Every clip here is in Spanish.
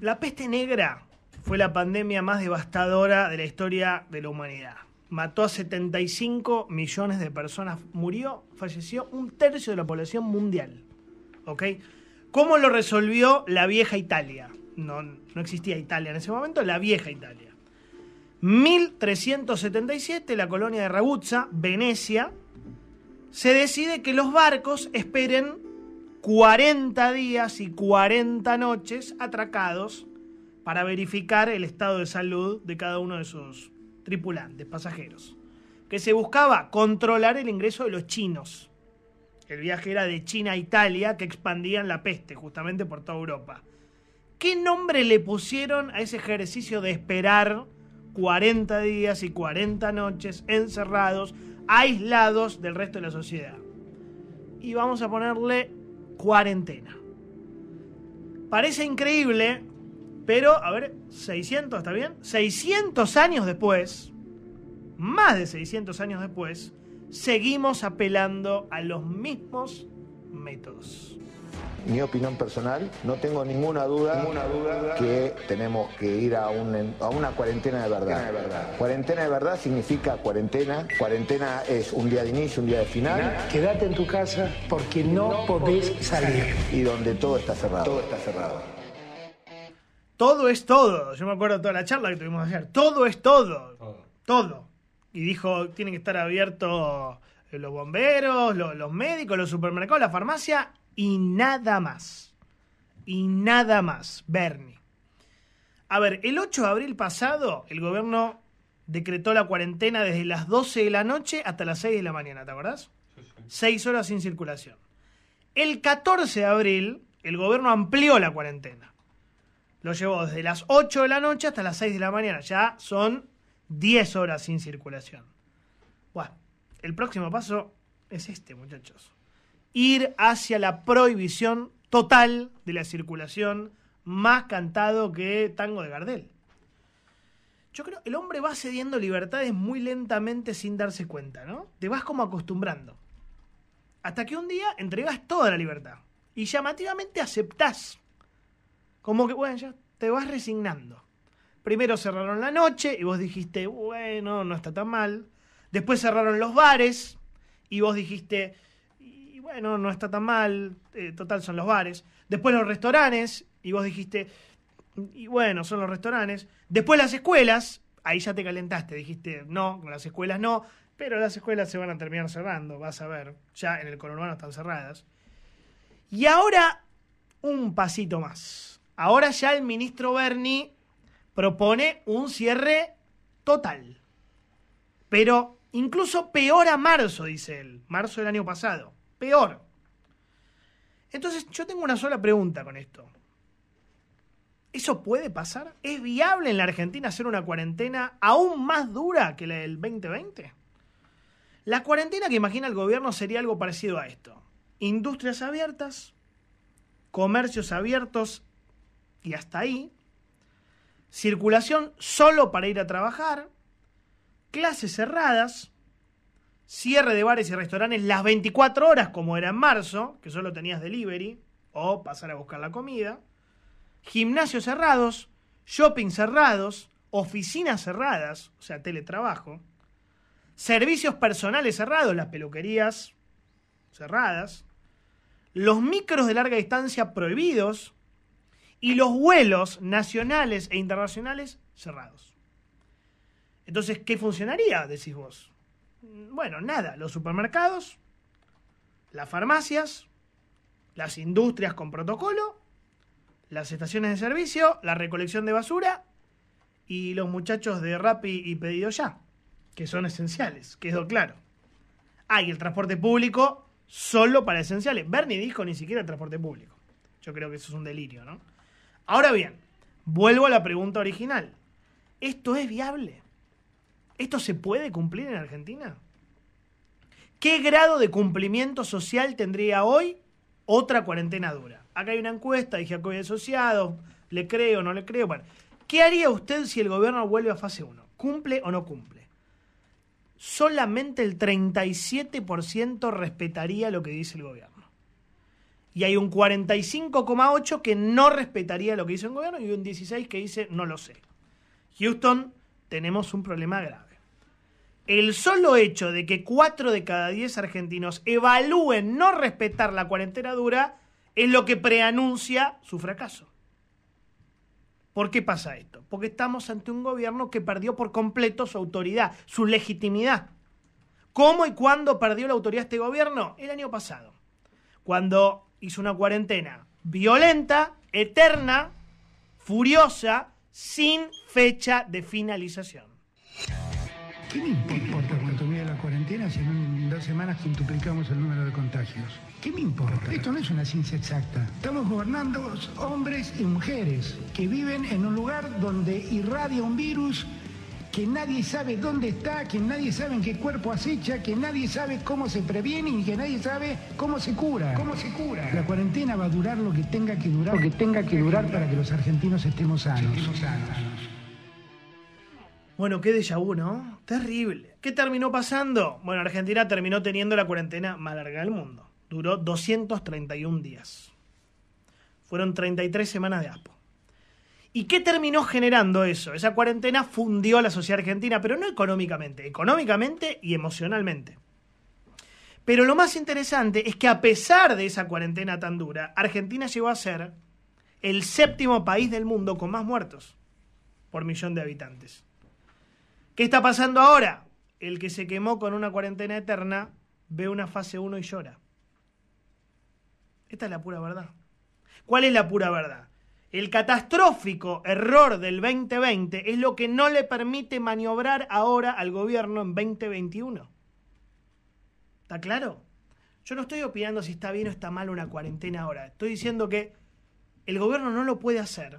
La peste negra fue la pandemia más devastadora de la historia de la humanidad. Mató a 75 millones de personas, murió, falleció un tercio de la población mundial. ¿Ok? ¿Cómo lo resolvió la vieja Italia? No, no existía Italia en ese momento, la vieja Italia. 1377, la colonia de Ragusa, Venecia, se decide que los barcos esperen 40 días y 40 noches atracados para verificar el estado de salud de cada uno de sus tripulantes, pasajeros. Que se buscaba controlar el ingreso de los chinos. El viaje era de China a Italia, que expandían la peste justamente por toda Europa. ¿Qué nombre le pusieron a ese ejercicio de esperar 40 días y 40 noches encerrados, aislados del resto de la sociedad? Y vamos a ponerle cuarentena. Parece increíble, pero, a ver, 600, ¿está bien? 600 años después, más de 600 años después, seguimos apelando a los mismos métodos. Mi opinión personal, no tengo ninguna duda, ninguna que tenemos que ir a, una cuarentena de, verdad. Cuarentena de verdad significa cuarentena. Cuarentena es un día de inicio, un día de final. Quédate en tu casa porque no, podés salir. Y donde todo está cerrado. Todo está cerrado. Todo es todo. Yo me acuerdo de toda la charla que tuvimos hacer. Todo es todo. Todo. todo. Y dijo, tiene que estar abierto los bomberos, los, médicos, los supermercados, la farmacia y nada más. Y nada más, Bernie. A ver, el 8 de abril pasado el gobierno decretó la cuarentena desde las 12 de la noche hasta las 6 de la mañana, ¿te acordás? 6 horas sin circulación. El 14 de abril el gobierno amplió la cuarentena. Lo llevó desde las 8 de la noche hasta las 6 de la mañana. Ya son 10 horas sin circulación. Bueno el próximo paso es este, muchachos. Ir hacia la prohibición total de la circulación, más cantado que tango de Gardel. Yo creo el hombre va cediendo libertades muy lentamente sin darse cuenta, ¿no? Te vas como acostumbrando. Hasta que un día entregas toda la libertad y llamativamente aceptás. Como que, bueno, ya te vas resignando. Primero cerraron la noche y vos dijiste, bueno, no está tan mal. Después cerraron los bares y vos dijiste, y bueno, no está tan mal, eh, total son los bares. Después los restaurantes y vos dijiste, y bueno, son los restaurantes. Después las escuelas, ahí ya te calentaste, dijiste, no, las escuelas no, pero las escuelas se van a terminar cerrando, vas a ver, ya en el conurbano están cerradas. Y ahora un pasito más. Ahora ya el ministro Berni propone un cierre total. Pero Incluso peor a marzo, dice él. Marzo del año pasado. Peor. Entonces yo tengo una sola pregunta con esto. ¿Eso puede pasar? ¿Es viable en la Argentina hacer una cuarentena aún más dura que la del 2020? La cuarentena que imagina el gobierno sería algo parecido a esto. Industrias abiertas, comercios abiertos y hasta ahí. Circulación solo para ir a trabajar, clases cerradas, cierre de bares y restaurantes las 24 horas como era en marzo, que solo tenías delivery o pasar a buscar la comida, gimnasios cerrados, shopping cerrados, oficinas cerradas, o sea, teletrabajo, servicios personales cerrados, las peluquerías cerradas, los micros de larga distancia prohibidos y los vuelos nacionales e internacionales cerrados. Entonces, ¿qué funcionaría? Decís vos. Bueno, nada, los supermercados, las farmacias, las industrias con protocolo, las estaciones de servicio, la recolección de basura y los muchachos de Rappi y Pedido Ya, que son esenciales, quedó claro. Ah, y el transporte público solo para esenciales. Bernie dijo ni siquiera el transporte público. Yo creo que eso es un delirio, ¿no? Ahora bien, vuelvo a la pregunta original. ¿Esto es viable? ¿Esto se puede cumplir en Argentina? ¿Qué grado de cumplimiento social tendría hoy otra cuarentena dura? Acá hay una encuesta, dije a COVID asociado, le creo, no le creo. ¿qué haría usted si el gobierno vuelve a fase 1? ¿Cumple o no cumple? Solamente el 37% respetaría lo que dice el gobierno. Y hay un 45,8% que no respetaría lo que dice el gobierno y un 16% que dice no lo sé. Houston, tenemos un problema grave el solo hecho de que 4 de cada 10 argentinos evalúen no respetar la cuarentena dura es lo que preanuncia su fracaso. ¿Por qué pasa esto? Porque estamos ante un gobierno que perdió por completo su autoridad, su legitimidad. ¿Cómo y cuándo perdió la autoridad este gobierno? El año pasado, cuando hizo una cuarentena violenta, eterna, furiosa, sin fecha de finalización. ¿Qué me importa cuando mide la cuarentena si en dos semanas quintuplicamos el número de contagios? ¿Qué me importa? Esto no es una ciencia exacta. Estamos gobernando hombres y mujeres que viven en un lugar donde irradia un virus que nadie sabe dónde está, que nadie sabe en qué cuerpo acecha, que nadie sabe cómo se previene y que nadie sabe cómo se cura. ¿Cómo se cura? La cuarentena va a durar lo que tenga que durar, que tenga que durar para que los argentinos Estemos sanos. Bueno, qué de vu, ¿no? Terrible. ¿Qué terminó pasando? Bueno, Argentina terminó teniendo la cuarentena más larga del mundo. Duró 231 días. Fueron 33 semanas de APO. ¿Y qué terminó generando eso? Esa cuarentena fundió a la sociedad argentina, pero no económicamente, económicamente y emocionalmente. Pero lo más interesante es que a pesar de esa cuarentena tan dura, Argentina llegó a ser el séptimo país del mundo con más muertos por millón de habitantes. ¿Qué está pasando ahora? El que se quemó con una cuarentena eterna ve una fase 1 y llora. Esta es la pura verdad. ¿Cuál es la pura verdad? El catastrófico error del 2020 es lo que no le permite maniobrar ahora al gobierno en 2021. ¿Está claro? Yo no estoy opinando si está bien o está mal una cuarentena ahora. Estoy diciendo que el gobierno no lo puede hacer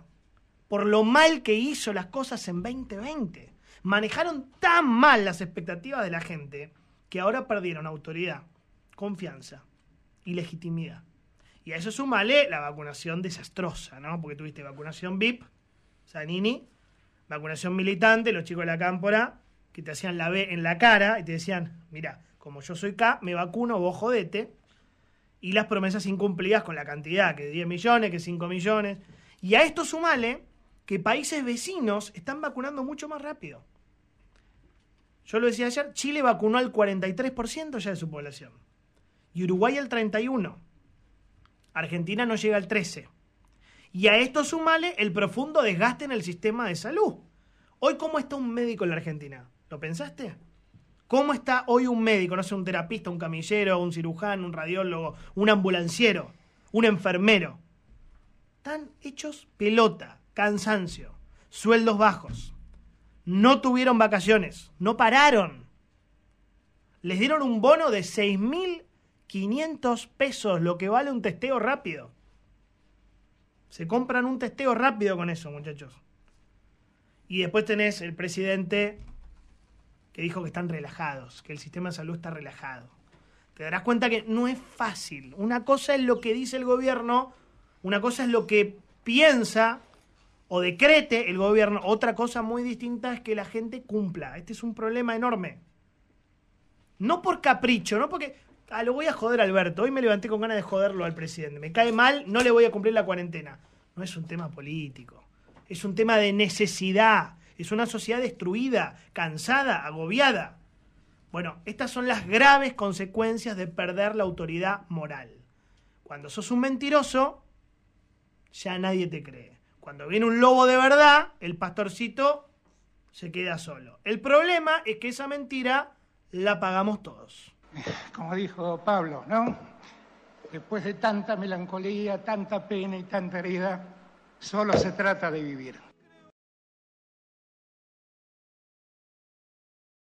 por lo mal que hizo las cosas en 2020 manejaron tan mal las expectativas de la gente que ahora perdieron autoridad, confianza y legitimidad. Y a eso sumale la vacunación desastrosa, ¿no? Porque tuviste vacunación VIP, Sanini, vacunación militante, los chicos de la cámpora, que te hacían la B en la cara y te decían, mira, como yo soy K, me vacuno, vos jodete. Y las promesas incumplidas con la cantidad, que 10 millones, que 5 millones. Y a esto sumale que países vecinos están vacunando mucho más rápido. Yo lo decía ayer, Chile vacunó al 43% ya de su población y Uruguay al 31%. Argentina no llega al 13%. Y a esto sumale el profundo desgaste en el sistema de salud. Hoy, ¿cómo está un médico en la Argentina? ¿Lo pensaste? ¿Cómo está hoy un médico? No sé, un terapista, un camillero, un cirujano, un radiólogo, un ambulanciero, un enfermero. Están hechos pelota cansancio, sueldos bajos, no tuvieron vacaciones, no pararon. Les dieron un bono de 6.500 pesos, lo que vale un testeo rápido. Se compran un testeo rápido con eso, muchachos. Y después tenés el presidente que dijo que están relajados, que el sistema de salud está relajado. Te darás cuenta que no es fácil. Una cosa es lo que dice el gobierno, una cosa es lo que piensa o decrete el gobierno. Otra cosa muy distinta es que la gente cumpla. Este es un problema enorme. No por capricho, no porque. Ah, lo voy a joder Alberto. Hoy me levanté con ganas de joderlo al presidente. Me cae mal, no le voy a cumplir la cuarentena. No es un tema político. Es un tema de necesidad. Es una sociedad destruida, cansada, agobiada. Bueno, estas son las graves consecuencias de perder la autoridad moral. Cuando sos un mentiroso, ya nadie te cree. Cuando viene un lobo de verdad, el pastorcito se queda solo. El problema es que esa mentira la pagamos todos. Como dijo Pablo, ¿no? Después de tanta melancolía, tanta pena y tanta herida, solo se trata de vivir.